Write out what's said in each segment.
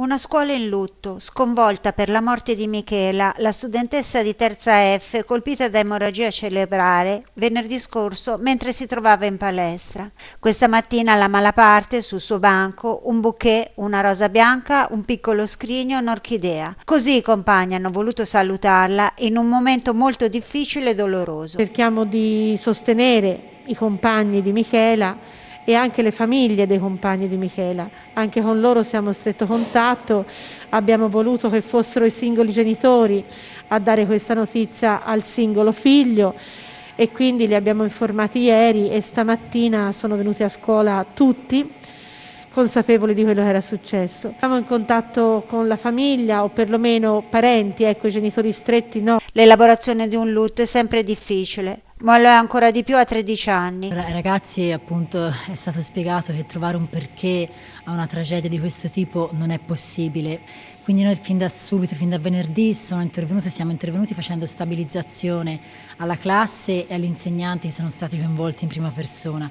Una scuola in lutto, sconvolta per la morte di Michela, la studentessa di terza F colpita da emorragia cerebrale venerdì scorso mentre si trovava in palestra. Questa mattina alla malaparte, sul suo banco, un bouquet, una rosa bianca, un piccolo scrigno, e un'orchidea. Così i compagni hanno voluto salutarla in un momento molto difficile e doloroso. Cerchiamo di sostenere i compagni di Michela e anche le famiglie dei compagni di Michela. Anche con loro siamo in stretto contatto, abbiamo voluto che fossero i singoli genitori a dare questa notizia al singolo figlio e quindi li abbiamo informati ieri e stamattina sono venuti a scuola tutti consapevoli di quello che era successo. Siamo in contatto con la famiglia o perlomeno parenti, ecco i genitori stretti no. L'elaborazione di un lutto è sempre difficile ma lo è ancora di più a 13 anni. ragazzi appunto è stato spiegato che trovare un perché a una tragedia di questo tipo non è possibile, quindi noi fin da subito, fin da venerdì intervenuti, siamo intervenuti facendo stabilizzazione alla classe e agli insegnanti che sono stati coinvolti in prima persona.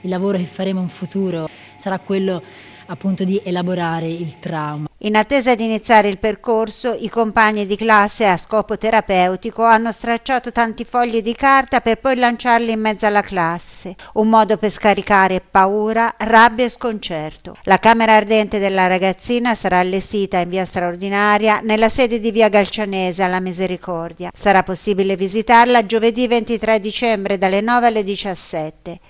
Il lavoro che faremo in futuro sarà quello appunto di elaborare il trauma. In attesa di iniziare il percorso, i compagni di classe a scopo terapeutico hanno stracciato tanti fogli di carta per poi lanciarli in mezzo alla classe, un modo per scaricare paura, rabbia e sconcerto. La camera ardente della ragazzina sarà allestita in via straordinaria nella sede di via Galcianese alla Misericordia. Sarà possibile visitarla giovedì 23 dicembre dalle 9 alle 17.